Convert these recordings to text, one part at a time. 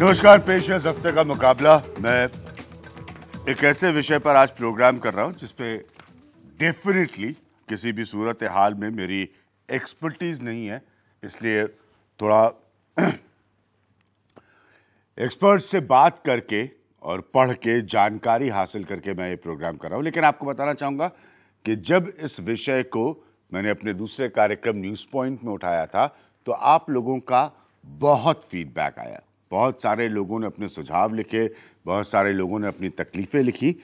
नमस्कार पेश है हफ्ते का मुकाबला मैं एक ऐसे विषय पर आज प्रोग्राम कर रहा हूँ जिसपे डेफिनेटली किसी भी सूरत हाल में मेरी एक्सपर्टीज नहीं है इसलिए थोड़ा एक्सपर्ट से बात करके और पढ़ के जानकारी हासिल करके मैं ये प्रोग्राम कर रहा हूँ लेकिन आपको बताना चाहूँगा कि जब इस विषय को मैंने अपने दूसरे कार्यक्रम न्यूज़ पॉइंट में उठाया था तो आप लोगों का बहुत फीडबैक आया बहुत सारे लोगों ने अपने सुझाव लिखे बहुत सारे लोगों ने अपनी तकलीफ़ें लिखी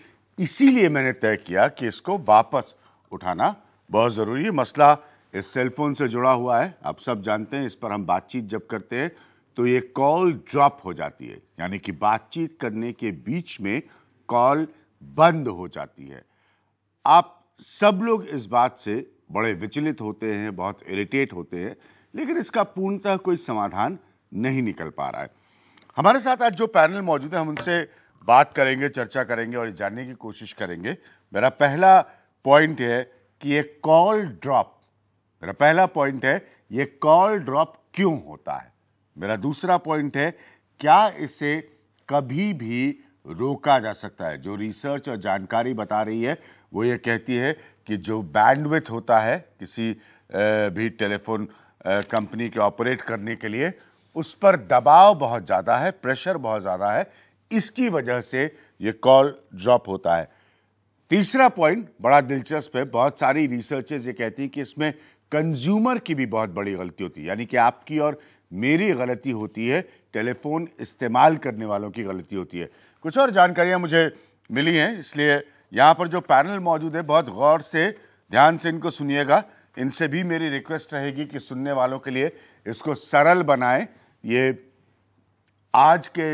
इसीलिए मैंने तय किया कि इसको वापस उठाना बहुत ज़रूरी है मसला इस सेलफोन से जुड़ा हुआ है आप सब जानते हैं इस पर हम बातचीत जब करते हैं तो ये कॉल ड्रॉप हो जाती है यानी कि बातचीत करने के बीच में कॉल बंद हो जाती है आप सब लोग इस बात से बड़े विचलित होते हैं बहुत इरिटेट होते हैं लेकिन इसका पूर्णतः कोई समाधान नहीं निकल पा रहा है हमारे साथ आज जो पैनल मौजूद है हम उनसे बात करेंगे चर्चा करेंगे और जानने की कोशिश करेंगे मेरा पहला पॉइंट है कि ये कॉल ड्रॉप मेरा पहला पॉइंट है ये कॉल ड्रॉप क्यों होता है मेरा दूसरा पॉइंट है क्या इसे कभी भी रोका जा सकता है जो रिसर्च और जानकारी बता रही है वो ये कहती है कि जो बैंडविथ होता है किसी भी टेलीफोन कंपनी के ऑपरेट करने के लिए उस पर दबाव बहुत ज़्यादा है प्रेशर बहुत ज़्यादा है इसकी वजह से ये कॉल ड्रॉप होता है तीसरा पॉइंट बड़ा दिलचस्प है बहुत सारी रिसर्चेज ये कहती हैं कि इसमें कंज्यूमर की भी बहुत बड़ी गलती होती है यानी कि आपकी और मेरी गलती होती है टेलीफोन इस्तेमाल करने वालों की गलती होती है कुछ और जानकारियां मुझे मिली हैं इसलिए यहाँ पर जो पैनल मौजूद है बहुत गौर से ध्यान से इनको सुनिएगा इनसे भी मेरी रिक्वेस्ट रहेगी कि सुनने वालों के लिए इसको सरल बनाएं ये आज के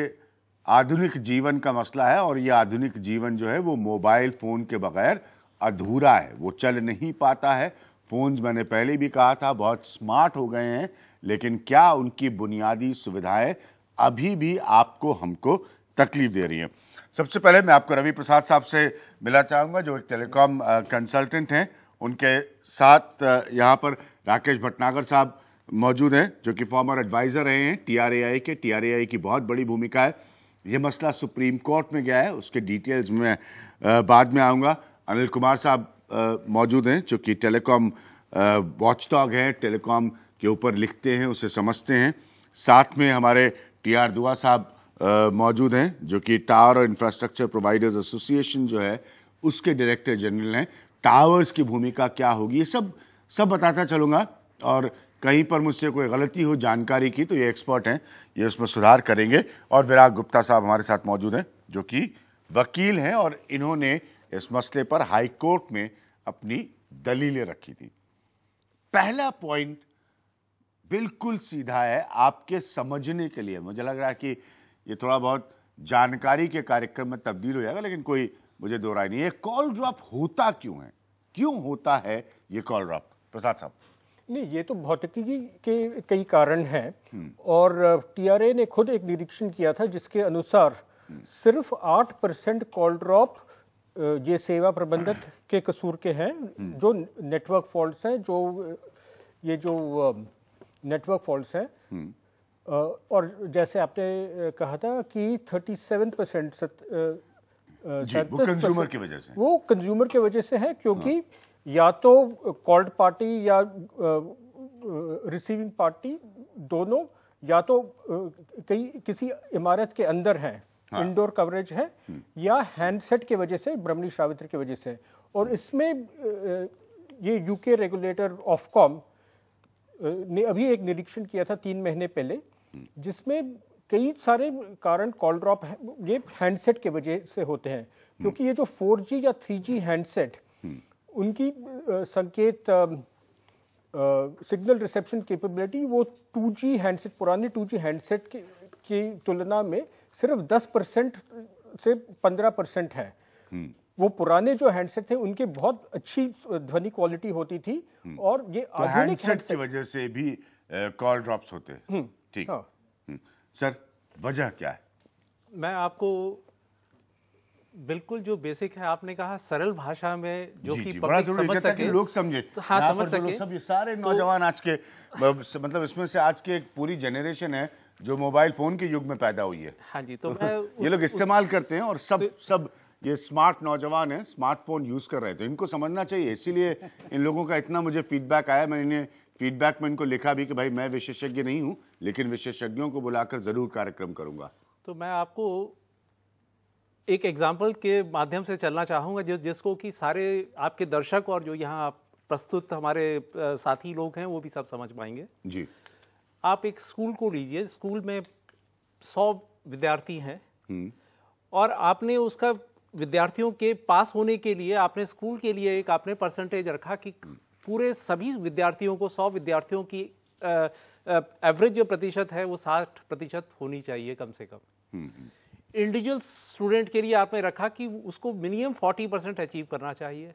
आधुनिक जीवन का मसला है और ये आधुनिक जीवन जो है वो मोबाइल फ़ोन के बगैर अधूरा है वो चल नहीं पाता है फ़ोन्स मैंने पहले भी कहा था बहुत स्मार्ट हो गए हैं लेकिन क्या उनकी बुनियादी सुविधाएं अभी भी आपको हमको तकलीफ दे रही हैं सबसे पहले मैं आपको रवि प्रसाद साहब से मिला चाहूँगा जो एक टेलीकॉम कंसल्टेंट हैं उनके साथ यहाँ पर राकेश भटनागर साहब मौजूद हैं जो कि फॉर्मर एडवाइज़र रहे हैं टीआरएआई के टीआरएआई की बहुत बड़ी भूमिका है ये मसला सुप्रीम कोर्ट में गया है उसके डिटेल्स में बाद में आऊँगा अनिल कुमार साहब मौजूद हैं जो कि टेलीकॉम वॉचटॉग हैं टेलीकॉम के ऊपर लिखते हैं उसे समझते हैं साथ में हमारे टी आर दुआ साहब मौजूद हैं जो कि टावर और इंफ्रास्ट्रक्चर प्रोवाइडर्स एसोसिएशन जो है उसके डायरेक्टर जनरल हैं टावर्स की भूमिका क्या होगी ये सब सब बताता चलूँगा और कहीं पर मुझसे कोई गलती हो जानकारी की तो ये एक्सपर्ट हैं ये उसमें सुधार करेंगे और विराग गुप्ता साहब हमारे साथ मौजूद हैं जो कि वकील हैं और इन्होंने इस मसले पर हाई कोर्ट में अपनी दलीलें रखी थी पहला पॉइंट बिल्कुल सीधा है आपके समझने के लिए मुझे लग रहा है कि ये थोड़ा बहुत जानकारी के कार्यक्रम में तब्दील हो जाएगा लेकिन कोई मुझे दो नहीं है कॉल ड्रॉप होता क्यों है क्यों होता है ये कॉल ड्रॉप प्रसाद साहब नहीं ये तो भौतिकी के कई कारण हैं हम्म। और टीआरए ने खुद एक निरीक्षण किया था जिसके अनुसार हम्म। सिर्फ आठ परसेंट कॉल ड्रॉप ये सेवा प्रबंधक के कसूर के हैं हम्म। जो नेटवर्क फॉल्ट्स हैं जो ये जो नेटवर्क फॉल्ट्स हैं और जैसे आपने कहा था कि थर्टी सेवन परसेंट वो कंज्यूमर की वजह से वो कंज्यूमर की वजह से है क्योंकि हाँ। या तो कॉल्ड पार्टी या रिसीविंग पार्टी दोनों या तो कई किसी इमारत के अंदर हैं हाँ। इंडोर कवरेज है या हैंडसेट के वजह से ब्रह्मणी सावित्र की वजह से और इसमें ये यूके रेगुलेटर ऑफकॉम ने अभी एक निरीक्षण किया था तीन महीने पहले हम्म। जिसमें कई सारे कारण कॉल ड्रॉप ये हैंडसेट के वजह से होते हैं हम्म। क्योंकि ये जो 4G या 3G हैंडसेट उनकी संकेत सिग्नल रिसेप्शन कैपेबिलिटी वो 2G हैंडसेट पुराने 2G हैंडसेट की, तुलना में सिर्फ 10 परसेंट से 15 परसेंट है हम्म। वो पुराने जो हैंडसेट थे उनके बहुत अच्छी ध्वनि क्वालिटी होती थी हम्म। और ये तो आधुनिक हैंडसेट की वजह से भी कॉल ड्रॉप्स होते हैं हम्म। ठीक हाँ। सर वजह क्या है मैं आपको बिल्कुल जो बेसिक है आपने कहा सरल भाषा में जो कि पब्लिक समझ सके लोग समझे तो हाँ समझ सके लोग समझे सारे तो, नौजवान आज के मतलब इसमें से आज के एक पूरी जनरेशन है जो मोबाइल फोन के युग में पैदा हुई है हाँ जी तो मैं उस, ये लोग इस्तेमाल करते हैं और सब तो सब ये स्मार्ट नौजवान है स्मार्टफोन यूज कर रहे थे तो इनको समझना चाहिए इसीलिए इन लोगों का इतना मुझे फीडबैक आया मैंने इन्हें फीडबैक में इनको लिखा भी कि भाई मैं विशेषज्ञ नहीं हूँ लेकिन विशेषज्ञों को बुलाकर जरूर कार्यक्रम करूंगा तो मैं आपको एक एग्जाम्पल के माध्यम से चलना चाहूँगा जिस जिसको कि सारे आपके दर्शक और जो यहाँ प्रस्तुत हमारे साथी लोग हैं वो भी सब समझ पाएंगे जी आप एक स्कूल को लीजिए स्कूल में सौ विद्यार्थी हैं हम्म। और आपने उसका विद्यार्थियों के पास होने के लिए आपने स्कूल के लिए एक आपने परसेंटेज रखा कि हम्म। पूरे सभी विद्यार्थियों को सौ विद्यार्थियों की एवरेज जो प्रतिशत है वो साठ प्रतिशत होनी चाहिए कम से कम हम्म, इंडिविजुअल स्टूडेंट के लिए आपने रखा कि उसको मिनिमम फोर्टी परसेंट अचीव करना चाहिए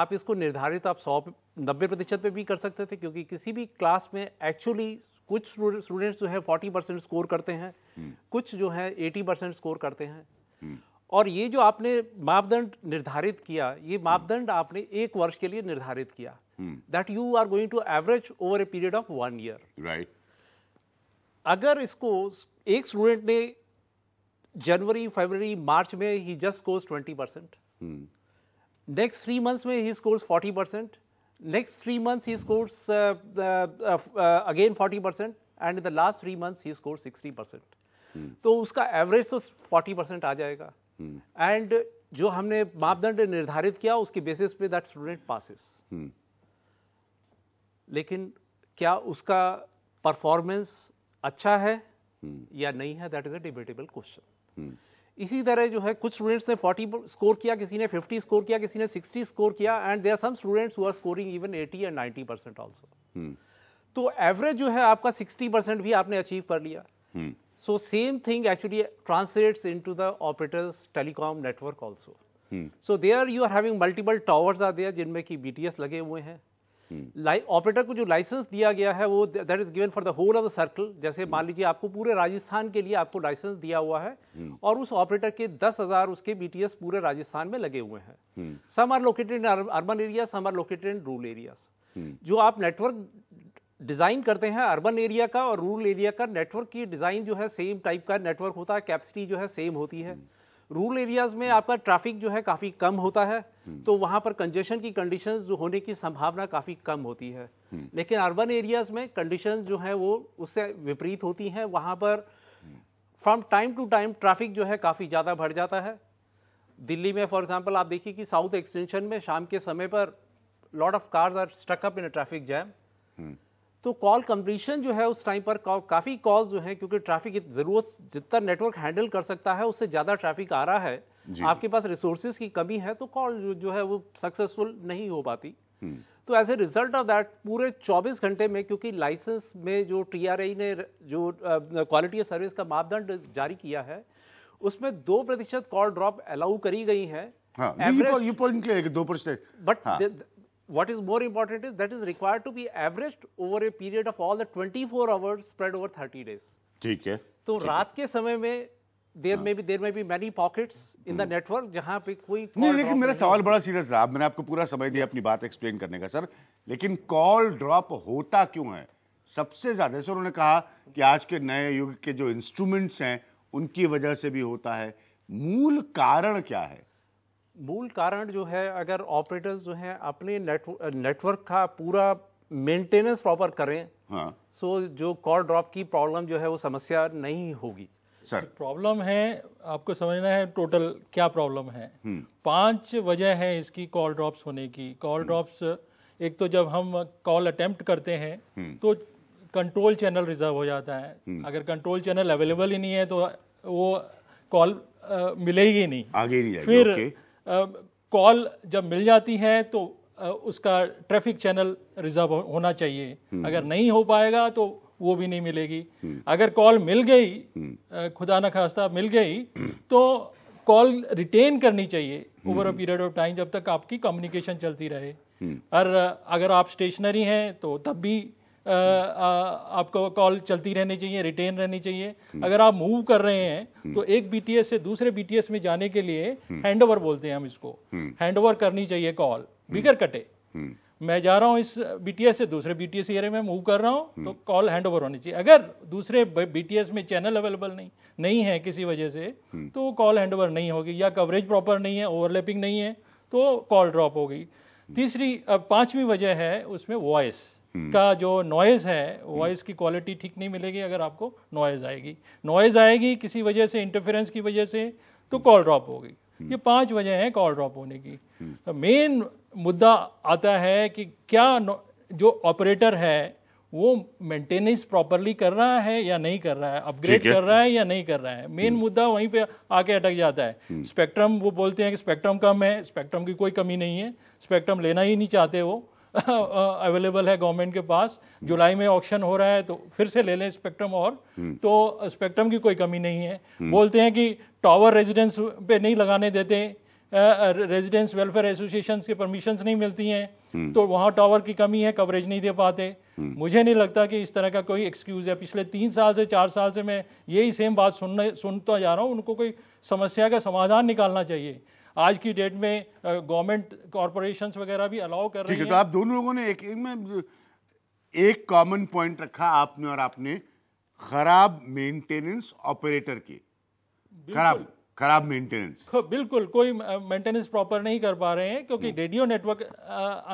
आप इसको निर्धारित आप सौ नब्बे प्रतिशत पर भी कर सकते थे क्योंकि किसी भी क्लास में एक्चुअली कुछ स्टूडेंट्स जो है फोर्टी परसेंट स्कोर करते हैं हम्म। कुछ जो है एटी परसेंट स्कोर करते हैं हम्म। और ये जो आपने मापदंड निर्धारित किया ये मापदंड आपने एक वर्ष के लिए निर्धारित किया that you are going to average over a period of one year right अगर इसको एक स्टूडेंट ने जनवरी फरवरी मार्च में ही just scores twenty percent next three months में ही scores forty percent next three months ही scores again forty percent and in the last three months ही स्कोर सिक्सटी परसेंट तो उसका एवरेज तो फोर्टी परसेंट आ जाएगा एंड hmm. जो हमने मापदंड निर्धारित किया उसके बेसिस पे दैट स्टूडेंट पासिस लेकिन क्या उसका परफॉर्मेंस अच्छा है hmm. या नहीं है that is a debatable question इसी तरह जो है कुछ स्टूडेंट्स ने 40 स्कोर किया किसी ने 50 स्कोर किया किसी ने 60 स्कोर किया and there some students who are scoring even 80 and 90 percent also तो एवरेज जो है आपका 60 परसेंट भी आपने अचीव कर लिया so same thing actually translates into the operators telecom network also so there you are having multiple towers आ दिया जिनमें कि बीटीएस लगे हुए हैं ऑपरेटर हम्म। को जो लाइसेंस दिया गया है वो that is given for the whole of the circle जैसे मान हम्म। लीजिए आपको पूरे राजस्थान के लिए आपको लाइसेंस दिया हुआ है हम्म। और उस ऑपरेटर के दस हजार उसके बीटीएस पूरे राजस्थान में लगे हुए हैं some are located in urban area some are located in rural areas जो आप नेटवर्क डिज़ाइन करते हैं अर्बन एरिया का और रूरल एरिया का नेटवर्क की डिज़ाइन जो है सेम टाइप का नेटवर्क होता है कैपेसिटी जो है सेम होती है रूरल एरियाज में आपका ट्रैफिक जो है काफ़ी कम होता है तो वहां पर कंजेशन की कंडीशन जो होने की संभावना काफ़ी कम होती है लेकिन अर्बन एरियाज में कंडीशन जो है वो उससे विपरीत होती हैं वहां पर from time to time traffic जो है काफ़ी ज़्यादा बढ़ जाता है दिल्ली में फॉर एग्जाम्पल आप देखिए कि साउथ एक्सटेंशन में शाम के समय पर lot of cars are stuck up in traffic jam तो कॉल कंप्लीशन जो है उस टाइम पर काफ़ी कॉल जो है क्योंकि ट्रैफिक ज़रूरत जितना नेटवर्क हैंडल कर सकता है उससे ज़्यादा ट्रैफिक आ रहा है आपके पास रिसोर्सेज की कमी है तो कॉल जो है वो सक्सेसफुल नहीं हो पाती हम्म। तो as a result of that पूरे 24 घंटे में क्योंकि लाइसेंस में जो टीआरआई ने जो क्वालिटी ऑफ सर्विस का मापदंड जारी किया है उसमें दो प्रतिशत कॉल ड्रॉप अलाउ करी गई है हाँ, Average, ये पॉइंट क्लियर है कि दो percent but what is more important is that is required to be averaged over a period of all the 24 hours spread over 30 days. ठीक है. तो रात के समय में there हाँ। may be there may be many pockets in the hmm. network जहाँ पे कोई नहीं लेकिन मेरा सवाल बड़ा सीरियस है आप मैंने आपको पूरा समय दिया अपनी बात एक्सप्लेन करने का सर लेकिन कॉल ड्रॉप होता क्यों है सबसे ज्यादा सर उन्होंने कहा कि आज के नए युग के जो इंस्ट्रूमेंट्स हैं उनकी वजह से भी होता है मूल कारण क्या है मूल कारण जो है अगर ऑपरेटर्स जो हैं अपने नेटवर्क का पूरा मेंटेनेंस प्रॉपर करें हाँ। सो जो कॉल ड्रॉप की प्रॉब्लम जो है वो समस्या नहीं होगी सर प्रॉब्लम है आपको समझना है टोटल क्या प्रॉब्लम है हम्म। पांच वजह है इसकी कॉल ड्रॉप्स होने की कॉल ड्रॉप्स हम्म। एक तो जब हम कॉल अटेम्प्ट करते हैं हम्म। तो कंट्रोल चैनल रिजर्व हो जाता है अगर कंट्रोल चैनल अवेलेबल ही नहीं है तो वो कॉल मिलेगी नहीं आगे नहीं फिर कॉल जब मिल जाती है तो उसका ट्रैफिक चैनल रिजर्व होना चाहिए हम्म। अगर नहीं हो पाएगा तो वो भी नहीं मिलेगी हम्म। अगर कॉल मिल गई हम्म। खुदा न खास्ता मिल गई तो कॉल रिटेन करनी चाहिए over a period of time जब तक आपकी कम्युनिकेशन चलती रहे और अगर आप स्टेशनरी हैं तो तब भी आपको कॉल चलती रहनी चाहिए रिटेन रहनी चाहिए हम्म। अगर आप मूव कर रहे हैं हम्म। तो एक बीटीएस से दूसरे बीटीएस में जाने के लिए हैंडओवर हम्म। बोलते हैं हम इसको हैंडओवर करनी चाहिए कॉल बिगर कटे मैं जा रहा हूँ इस बीटीएस से दूसरे बीटीएस एरिया में मूव कर रहा हूँ तो कॉल हैंड ओवर होनी चाहिए अगर दूसरे बीटीएस में चैनल अवेलेबल नहीं नहीं है किसी वजह से तो कॉल हैंड ओवर नहीं होगी या कवरेज प्रॉपर नहीं है ओवरलैपिंग नहीं है तो कॉल ड्रॉप होगी तीसरी अब पांचवी वजह है उसमें वॉइस हम्म। का जो नॉइज़ है वॉइस हम्म। की क्वालिटी ठीक नहीं मिलेगी अगर आपको नॉइज़ आएगी नॉइज़ आएगी किसी वजह से इंटरफेरेंस की वजह से तो कॉल हम्म। ड्रॉप होगी ये पांच वजह हैं कॉल ड्रॉप होने की मेन तो मुद्दा आता है कि क्या जो ऑपरेटर है वो मेंटेनेंस प्रॉपरली कर रहा है या नहीं कर रहा है अपग्रेड कर रहा है या नहीं कर रहा है मेन मुद्दा वहीं पे आके अटक जाता है स्पेक्ट्रम वो बोलते हैं कि स्पेक्ट्रम कम है स्पेक्ट्रम की कोई कमी नहीं है स्पेक्ट्रम लेना ही नहीं चाहते वो अवेलेबल है गवर्नमेंट के पास जुलाई में ऑक्शन हो रहा है तो फिर से ले लें स्पेक्ट्रम और हम्म। तो स्पेक्ट्रम की कोई कमी नहीं है हम्म। बोलते हैं कि टावर रेजिडेंस पे नहीं लगाने देते रेजिडेंस वेलफेयर एसोसिएशन के परमिशन नहीं मिलती हैं हम्म। तो वहाँ टावर की कमी है कवरेज नहीं दे पाते मुझे नहीं लगता कि इस तरह का कोई एक्सक्यूज़ है पिछले तीन साल से चार साल से मैं यही सेम बात सुनने सुनता जा रहा हूँ उनको कोई समस्या का समाधान निकालना चाहिए आज की डेट में गवर्नमेंट कॉरपोरेशन वगैरह भी अलाउ कर रही है तो आप दोनों लोगों ने एक में एक कॉमन पॉइंट रखा आपने और आपने खराब मेंटेनेंस ऑपरेटर की खराब खराब मेंटेनेंस बिल्कुल कोई मेंटेनेंस प्रॉपर नहीं कर पा रहे हैं क्योंकि radio network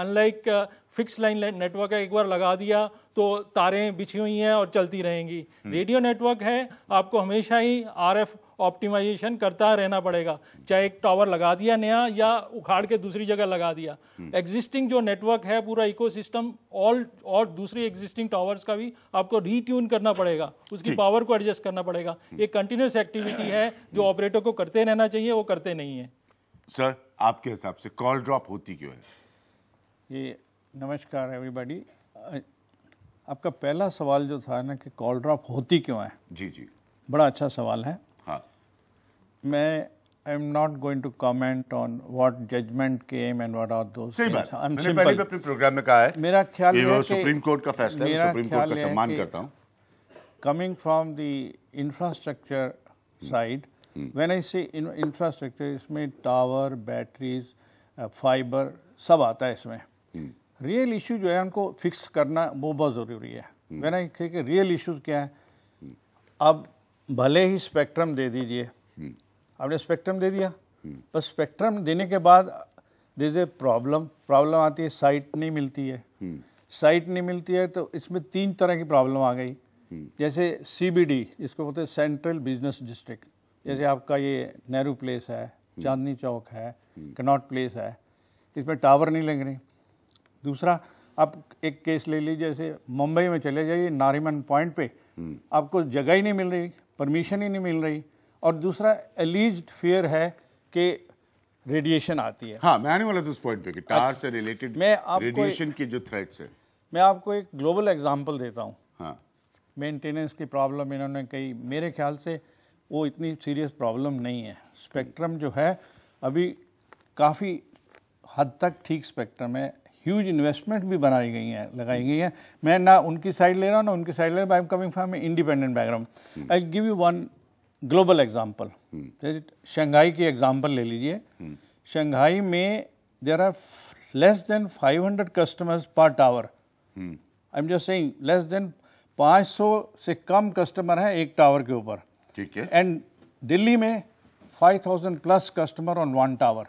unlike fix line network है एक बार लगा दिया तो तारें बिछी हुई हैं और चलती रहेंगी हम्म। रेडियो नेटवर्क है आपको हमेशा ही आरएफ ऑप्टिमाइजेशन करता रहना पड़ेगा चाहे एक टावर लगा दिया नया या उखाड़ के दूसरी जगह लगा दिया एग्जिस्टिंग हम्म। जो नेटवर्क है पूरा इकोसिस्टम ऑल और दूसरी एग्जिस्टिंग टावर्स का भी आपको रीट्यून करना पड़ेगा उसकी पावर को एडजस्ट करना पड़ेगा हम्म। एक कंटिन्यूस एक्टिविटी है जो ऑपरेटर को करते रहना चाहिए वो करते नहीं है सर आपके हिसाब से कॉल ड्रॉप होती क्यों है ये नमस्कार एवरीबॉडी आपका पहला सवाल जो था ना कि कॉल ड्रॉप होती क्यों है जी जी बड़ा अच्छा सवाल है हाँ मैं I am not going to comment on what judgment came and what are those सही बात मैंने पहले भी अपने प्रोग्राम में कहा है मेरा ख्याल है सुप्रीम कोर्ट का फैसला है सुप्रीम कोर्ट का सम्मान करता हूं coming from the infrastructure side when I see infrastructure इसमें टावर बैटरीज फाइबर सब आता है इसमें हम्म। रियल इशू जो है उनको फिक्स करना वो बहुत ज़रूरी है हम्म। मैंने कि रियल इशूज़ क्या है अब भले ही स्पेक्ट्रम दे दीजिए हम्म। आपने स्पेक्ट्रम दे दिया हम्म। पर स्पेक्ट्रम देने के बाद जैसे प्रॉब्लम प्रॉब्लम आती है साइट नहीं मिलती है साइट नहीं मिलती है तो इसमें तीन तरह की प्रॉब्लम आ गई जैसे सीबीडी इसको बोलते हैं सेंट्रल बिजनेस डिस्ट्रिक्ट जैसे आपका ये नेहरू प्लेस है चांदनी चौक है कनॉट प्लेस है इसमें टावर नहीं लग रहे दूसरा आप एक केस ले लीजिए जैसे मुंबई में चले जाइए नारीमन पॉइंट पे हम्म। आपको जगह ही नहीं मिल रही परमिशन ही नहीं मिल रही और दूसरा एलिज फियर है कि रेडिएशन आती है हाँ मैं वाला उस पॉइंट पे कि टार अच्छा, से रिलेटेड मैं रेडिएशन की जो थ्रेट्स है मैं आपको एक ग्लोबल एग्जांपल देता हूँ हाँ की प्रॉब्लम इन्होंने कही मेरे ख्याल से वो इतनी सीरियस प्रॉब्लम नहीं है स्पेक्ट्रम जो है अभी काफ़ी हद तक ठीक स्पेक्ट्रम है ह्यूज इन्वेस्टमेंट भी बनाई गई हैं लगाई गई हैं मैं ना उनकी साइड ले रहा हूँ ना उनकी साइड ले रहा हूँ I am coming from independent background I give you one global example Shanghai की एग्जाम्पल ले लीजिए शंघाई hmm. में there are less than 500 customers per tower I am just saying less than 500 से कम कस्टमर हैं एक टावर के ऊपर ठीक है एंड दिल्ली में 5000 plus customer on one tower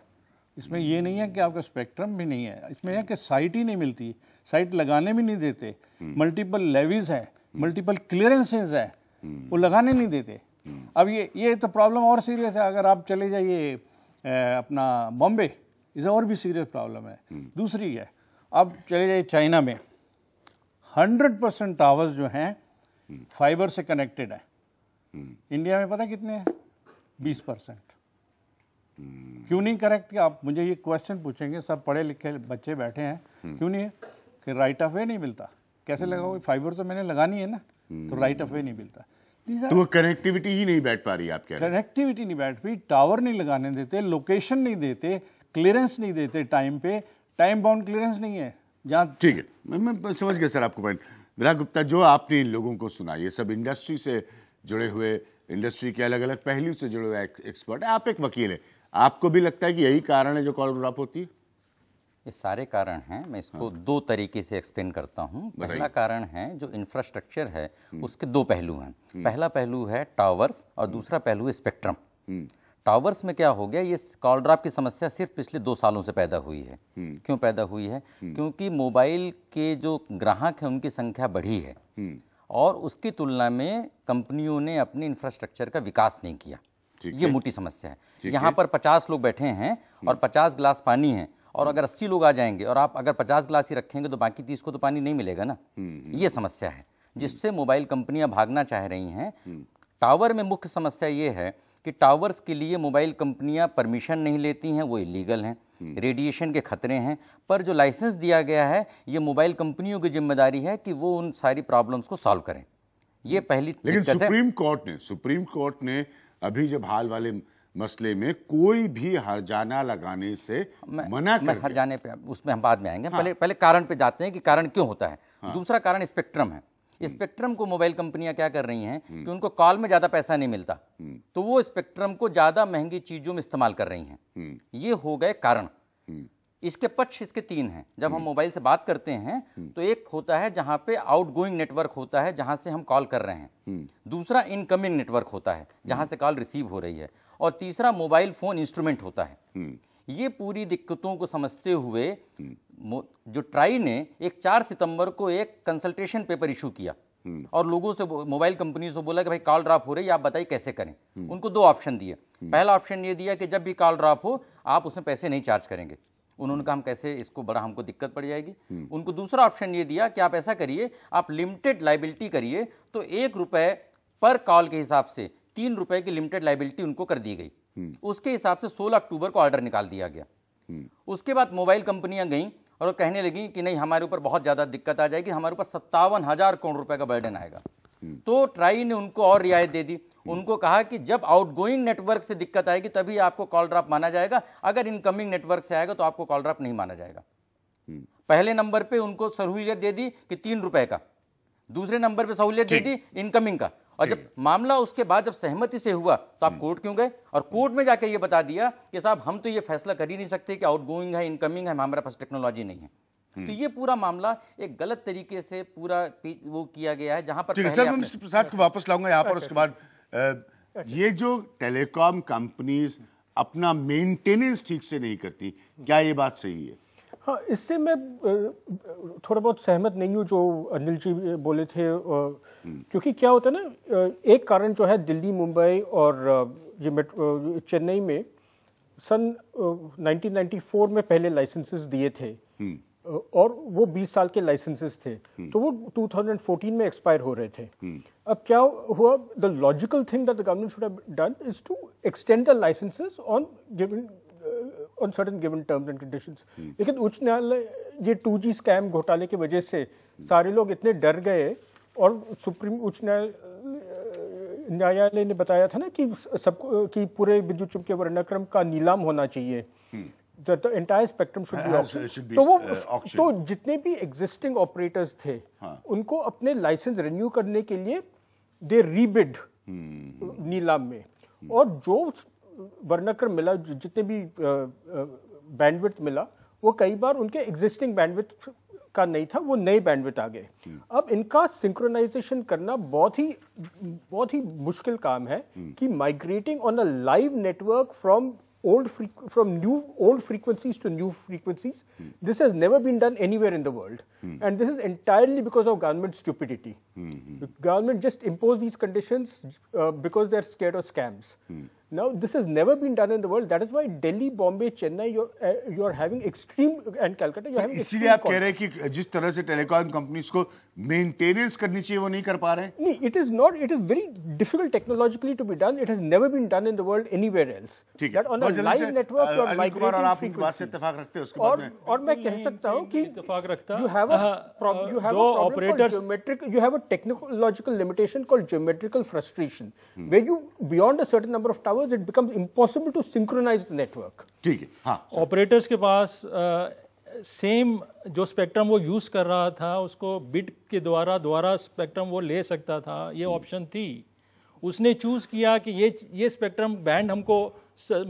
इसमें ये नहीं है कि आपका स्पेक्ट्रम भी नहीं है इसमें यह कि साइट ही नहीं मिलती साइट लगाने भी नहीं देते मल्टीपल हम्म। लेवीज हैं मल्टीपल हम्म। क्लियरेंसेज हैं हम्म। वो लगाने नहीं देते अब ये ये तो प्रॉब्लम और सीरियस है अगर आप चले जाइए अपना बॉम्बे इसे और भी सीरियस प्रॉब्लम है दूसरी है आप चले जाइए चाइना में हंड्रेड परसेंट टावर्स जो हैं फाइबर से कनेक्टेड हैं इंडिया में पता कितने हैं बीस परसेंट क्यों नहीं करेक्ट आप मुझे ये क्वेश्चन पूछेंगे सब पढ़े लिखे बच्चे बैठे हैं क्यों नहीं है कि राइट ऑफ वे नहीं मिलता कैसे लगाओ फाइबर तो मैंने लगानी है ना तो राइट ऑफ वे नहीं मिलता तो वो कनेक्टिविटी ही नहीं बैठ पा रही आप कनेक्टिविटी नहीं बैठ पा टावर नहीं लगाने देते लोकेशन नहीं देते क्लियरेंस नहीं देते टाइम पे टाइम बाउंड क्लियरेंस नहीं है जहाँ ठीक है मैं, समझ गया सर आपको पॉइंट विराग गुप्ता जो आपने इन लोगों को सुना ये सब इंडस्ट्री से जुड़े हुए इंडस्ट्री के अलग अलग पहलू से जुड़े हुए एक्सपर्ट है आप एक वकील है आपको भी लगता है कि यही कारण है जो कॉल ड्रॉप होती है ये सारे कारण हैं मैं इसको हाँ। दो तरीके से एक्सप्लेन करता हूँ पहला कारण है जो इंफ्रास्ट्रक्चर है हम्म। उसके दो पहलू हैं हम्म। पहला पहलू है टावर्स और हम्म। दूसरा पहलू है स्पेक्ट्रम टावर्स में क्या हो गया ये कॉल ड्रॉप की समस्या सिर्फ पिछले दो सालों से पैदा हुई है क्यों पैदा हुई है क्योंकि मोबाइल के जो ग्राहक हैं उनकी संख्या बढ़ी है और उसकी तुलना में कंपनियों ने अपने इंफ्रास्ट्रक्चर का विकास नहीं किया ये मोटी समस्या है यहाँ पर पचास लोग बैठे हैं और हम्म। पचास गिलास पानी है और हम्म। अगर अस्सी लोग आ जाएंगे और आप अगर पचास गिलास ही रखेंगे तो बाकी तीस को तो पानी नहीं मिलेगा ना हम्म, ये समस्या है जिससे मोबाइल कंपनियां भागना चाह रही हैं टावर में मुख्य समस्या ये है कि टावर्स के लिए मोबाइल कंपनियां परमिशन नहीं लेती हैं वो इलीगल हैं रेडिएशन के खतरे हैं पर जो लाइसेंस दिया गया है ये मोबाइल कंपनियों की जिम्मेदारी है कि वो उन सारी प्रॉब्लम्स को सॉल्व करें ये पहली लेकिन सुप्रीम कोर्ट ने सुप्रीम कोर्ट ने अभी जब हाल वाले मसले में कोई भी हरजाना लगाने से मैं, मना मैं जाने पे उसमें हम बाद में आएंगे हाँ। पहले पहले कारण पे जाते हैं कि कारण क्यों होता है हाँ। दूसरा कारण स्पेक्ट्रम है हम्म। स्पेक्ट्रम को मोबाइल कंपनियां क्या कर रही हैं हम्म। कि उनको कॉल में ज़्यादा पैसा नहीं मिलता हम्म। तो वो स्पेक्ट्रम को ज़्यादा महंगी चीज़ों में इस्तेमाल कर रही हैं ये हो गए कारण इसके पक्ष इसके तीन हैं जब हम हम्म। मोबाइल से बात करते हैं हम्म। तो एक होता है जहाँ पे आउट गोइंग नेटवर्क होता है जहां से हम कॉल कर रहे हैं हम्म। दूसरा इनकमिंग नेटवर्क होता है जहां से कॉल रिसीव हो रही है और तीसरा मोबाइल फ़ोन इंस्ट्रूमेंट होता है ये पूरी दिक्कतों को समझते हुए जो ट्राई ने एक चार सितंबर को एक कंसल्टेशन पेपर इशू किया और लोगों से मोबाइल कंपनी से बोला कि भाई कॉल ड्राफ हो रही है आप बताइए कैसे करें उनको दो ऑप्शन दिए पहला ऑप्शन ये दिया कि जब भी कॉल ड्राफ हो आप उसमें पैसे नहीं चार्ज करेंगे उन्होंने कहा हम कैसे इसको बड़ा हमको दिक्कत पड़ जाएगी हम्म। उनको दूसरा ऑप्शन ये दिया कि आप ऐसा करिए आप लिमिटेड लाइबिलिटी करिए तो एक रुपये पर कॉल के हिसाब से तीन रुपये की लिमिटेड लाइबिलिटी उनको कर दी गई हम्म। उसके हिसाब से सोलह अक्टूबर को ऑर्डर निकाल दिया गया हम्म। उसके बाद मोबाइल कंपनियां गईं और कहने लगी कि नहीं हमारे ऊपर बहुत ज़्यादा दिक्कत आ जाएगी हमारे ऊपर सत्तावन हजार करोड़ रुपए का बर्डन आएगा तो ट्राई ने उनको और रियायत दे दी हम्म। उनको कहा कि जब आउटगोइंग नेटवर्क से दिक्कत आएगी तभी आपको कॉल ड्रॉप माना जाएगा अगर इनकमिंग नेटवर्क से आएगा तो आपको कॉल ड्रॉप नहीं माना जाएगा हम्म। पहले नंबर पे उनको सहूलियत दे दी कि तीन रुपए का दूसरे नंबर पे सहूलियत दे दी इनकमिंग का और जब मामला उसके बाद जब सहमति से हुआ तो आप कोर्ट हम्म। क्यों गए और कोर्ट में जाकर ये बता दिया कि साहब हम तो ये फैसला कर ही नहीं सकते कि आउटगोइंग है इनकमिंग है हमारे पास टेक्नोलॉजी नहीं है तो ये पूरा मामला एक गलत तरीके से पूरा वो किया गया है जहां पर सर मैं मिस्टर प्रसाद को अच्छा। वापस लाऊंगा यहाँ पर अच्छा, उसके अच्छा। बाद ये जो टेलीकॉम कंपनीज अपना मेंटेनेंस ठीक से नहीं करती क्या ये बात सही है हाँ इससे मैं थोड़ा बहुत सहमत नहीं हूँ जो अनिल जी बोले थे हम्म। क्योंकि क्या होता है ना एक कारण जो है दिल्ली मुंबई और ये मेट्रो चेन्नई में सन 1994 में पहले लाइसेंसेस दिए थे हम्म। और वो 20 साल के लाइसेंसेस थे हम्म। तो वो 2014 में एक्सपायर हो रहे थे हम्म। अब क्या हुआ the logical thing that the government should have done is to extend the licences on given on certain given terms and conditions लेकिन उच्च न्यायालय ये 2G स्कैम घोटाले की वजह से सारे लोग इतने डर गए और सुप्रीम उच्च न्यायालय ने बताया था ना कि सबको कि पूरे बिजू चुपके वर्णक्रम का नीलाम होना चाहिए hmm. Entire spectrum should be should तो वो uh, तो जितने भी एग्जिस्टिंग ऑपरेटर्स थे हाँ. उनको अपने लाइसेंस रिन्यू करने के लिए दे रीबिड नीलाम में और जो वर्णकर मिला जितने भी बैंडविथ uh, uh, मिला वो कई बार उनके एग्जिस्टिंग बैंडविथ का नहीं था वो नए बैंडविथ आ गए अब इनका सिंक्रोनाइजेशन करना बहुत ही बहुत ही मुश्किल काम है कि migrating on a live network from old from new old frequencies to new frequencies. This has never been done anywhere in the world, and this is entirely because of government stupidity. Hmm. hmm. Government just impose these conditions uh, because they're scared of scams. Now, this has never been done in the world. That is why Delhi, Bombay, Chennai, you're, uh, having extreme, and Calcutta, you're having extreme you are saying that the telecom companies maintenance not it is not. It is very difficult technologically to be done. It has never been done in the world anywhere else. That on a live network, you're migrating frequencies. And I can say that you have a, prob you have a problem called geometric, you have a technological limitation called geometrical frustration, you, beyond a certain hours it becomes impossible to synchronise the network ठीक है operators हाँ, के पास same uh, जो spectrum वो use कर रहा था उसको बिट के द्वारा द्वारा स्पेक्ट्रम वो ले सकता था ये ऑप्शन hmm. थी उसने चूज़ किया कि ये ये स्पेक्ट्रम बैंड हमको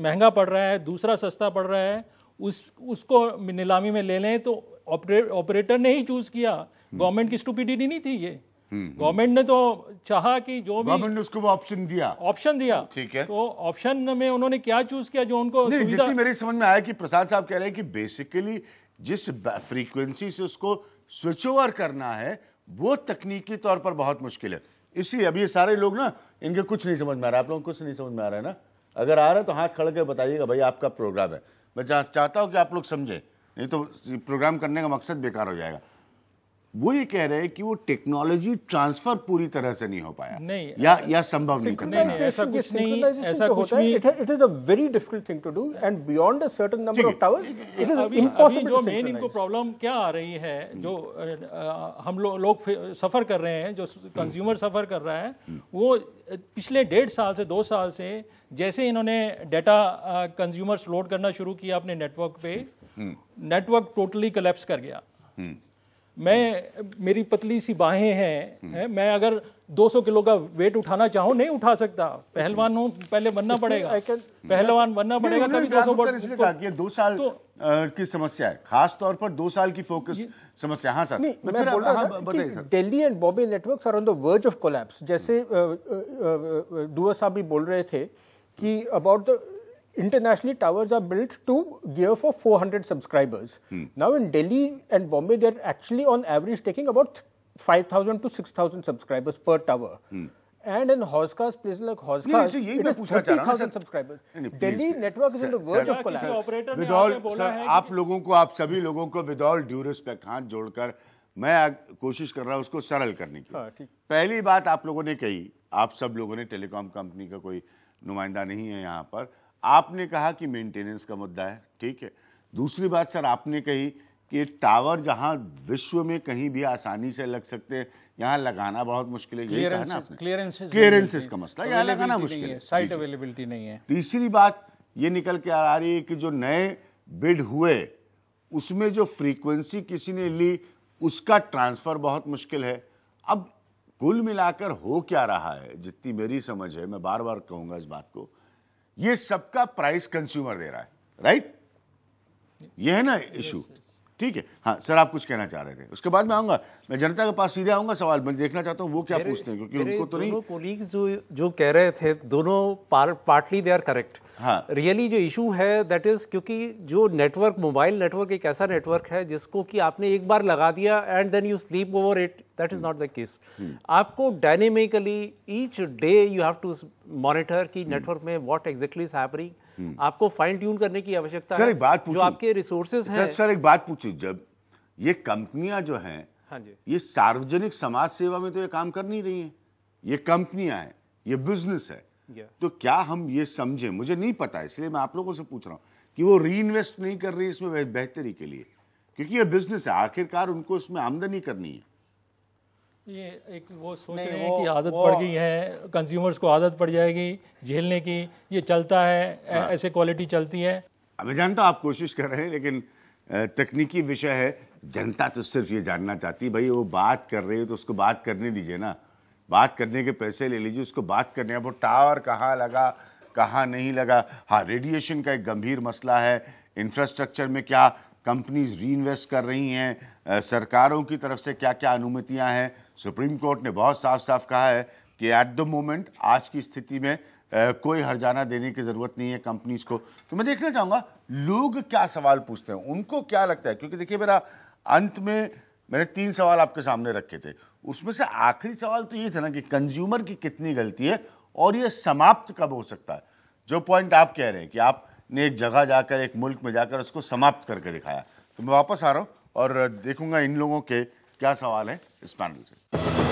महंगा पड़ रहा है दूसरा सस्ता पड़ रहा है उस उसको नीलामी में ले लें तो ऑपरेटर ने ही चूज़ किया गवर्नमेंट hmm. की स्टूपिडिटी नहीं थी ये हम्म, गवर्नमेंट ने तो चाहा कि जो भी गवर्नमेंट ने उसको वो ऑप्शन दिया ऑप्शन दिया ठीक है तो ऑप्शन में उन्होंने क्या चूज किया जो उनको जितनी मेरी समझ में आया कि प्रसाद साहब कह रहे हैं कि बेसिकली जिस फ्रीक्वेंसी से उसको स्विच ओवर करना है वो तकनीकी तौर पर बहुत मुश्किल है इसी अभी ये सारे लोग ना इनके कुछ नहीं समझ में आ रहा आप लोगों को कुछ नहीं समझ में आ रहा है ना अगर आ रहा तो हाथ खड़ के बताइएगा भाई आपका प्रोग्राम है मैं चाहता हूँ कि आप लोग समझें नहीं तो प्रोग्राम करने का मकसद बेकार हो जाएगा वो ये कह रहे हैं कि वो टेक्नोलॉजी ट्रांसफर पूरी तरह से नहीं हो पाया नहीं या या संभव नहीं कर नहीं ऐसा कुछ नहीं ऐसा कुछ भी it is a very difficult thing to do and beyond a certain number of towers it is impossible जो मेन इनको प्रॉब्लम क्या आ रही है हम्म। जो हम लोग लोग सफर कर रहे हैं जो कंज्यूमर हम्म। सफर कर रहा है हम्म। वो पिछले डेढ़ साल से दो साल से जैसे इन्होंने डेटा कंज्यूमर्स लोड करना शुरू किया अपने नेटवर्क पे नेटवर्क टोटली कलेप्स कर गया मैं मेरी पतली सी बाहें हैं हम्म। है, मैं अगर 200 किलो का वेट उठाना चाहूँ नहीं उठा सकता पहलवान हूं पहले बनना पड़ेगा पहलवान बनना पड़ेगा कभी 200 सौ दो साल तो, की समस्या है खास तौर पर दो साल की फोकस समस्या हाँ सर मैं बोल रहा Delhi and Bombay network are on the verge of collapse जैसे दुआ साहब भी बोल रहे थे कि about the Internationally, towers are built to gear for 400 subscribers. Hmm. Now in Delhi and Bombay, they're actually on average taking about 5,000 to 6,000 subscribers per tower. Hmm. And in Hoskas, places like Hoskas, नहीं, नहीं, यही subscribers. Delhi network is in the verge of collapse. With all, sir, of collapse with all sir आप लोगों को आप सभी लोगों को विद ऑल ड्यू रिस्पेक्ट हाथ जोड़कर मैं कोशिश कर रहा हूँ उसको सरल करने की हाँ, पहली बात आप लोगों ने कही आप सब लोगों ने टेलीकॉम कंपनी का कोई नुमाइंदा नहीं है यहाँ पर आपने कहा कि मेंटेनेंस का मुद्दा है ठीक है दूसरी बात सर आपने कही कि टावर जहां विश्व में कहीं भी आसानी से लग सकते हैं यहां लगाना बहुत मुश्किल है क्लियरेंसेस का मसला यहां लगाना मुश्किल है साइट अवेलेबिलिटी नहीं है तीसरी बात ये निकल के आ रही है कि जो नए बिड हुए उसमें जो फ्रीक्वेंसी किसी ने ली उसका ट्रांसफ़र बहुत मुश्किल है अब कुल मिलाकर हो क्या रहा है जितनी मेरी समझ है मैं बार बार कहूंगा इस बात को ये सबका प्राइस कंज्यूमर दे रहा है राइट ये है ना इशू ठीक है हाँ सर आप कुछ कहना चाह रहे थे उसके बाद मैं आऊंगा मैं जनता के पास सीधे आऊंगा सवाल मैं देखना चाहता हूँ वो क्या पूछते हैं क्योंकि उनको तो नहीं कोलीग्स जो जो कह रहे थे दोनों partly they are correct really हाँ। जो इशू है दैट इज क्योंकि जो नेटवर्क मोबाइल नेटवर्क एक ऐसा नेटवर्क है जिसको कि आपने एक बार लगा दिया and then you sleep over it that is not the case आपको dynamically each day you have to monitor कि नेटवर्क hmm. में व्हाट एग्जैक्टली इज हैपनिंग आपको फाइन ट्यून करने की आवश्यकता है बात जो आपके रिसोर्सेज हैं सर एक बात पूछू जब ये कंपनियां जो हैं हाँ जी ये सार्वजनिक समाज सेवा में तो ये काम कर नहीं रही हैं ये कंपनियां हैं ये बिजनेस है तो क्या हम ये समझे मुझे नहीं पता इसलिए मैं आप लोगों से पूछ रहा हूँ कि वो री इन्वेस्ट नहीं कर रही इसमें बेहतरी के लिए क्योंकि ये बिजनेस है आखिरकार उनको इसमें आमदनी करनी है ये एक वो सोच रहे हैं कि आदत पड़ गई है कंज्यूमर्स को आदत पड़ जाएगी झेलने की ये चलता है हाँ। ऐसे क्वालिटी चलती है अब जानता आप कोशिश कर रहे हैं लेकिन तकनीकी विषय है जनता तो सिर्फ ये जानना चाहती भाई वो बात कर रही है तो उसको बात करने दीजिए ना बात करने के पैसे ले लीजिए उसको बात करने वो टावर कहाँ लगा कहाँ नहीं लगा हाँ रेडिएशन का एक गंभीर मसला है इंफ्रास्ट्रक्चर में क्या कंपनीज री कर रही हैं सरकारों की तरफ से क्या क्या अनुमतियाँ हैं सुप्रीम कोर्ट ने बहुत साफ साफ कहा है कि एट द मोमेंट आज की स्थिति में Uh, कोई हरजाना देने की ज़रूरत नहीं है कंपनीज को तो मैं देखना चाहूँगा लोग क्या सवाल पूछते हैं उनको क्या लगता है क्योंकि देखिए मेरा अंत में मैंने तीन सवाल आपके सामने रखे थे उसमें से आखिरी सवाल तो ये था ना कि कंज्यूमर की कितनी गलती है और ये समाप्त कब हो सकता है जो पॉइंट आप कह रहे हैं कि आपने एक जगह जाकर एक मुल्क में जाकर उसको समाप्त करके दिखाया तो मैं वापस आ रहा हूँ और देखूंगा इन लोगों के क्या सवाल है इस पैनल से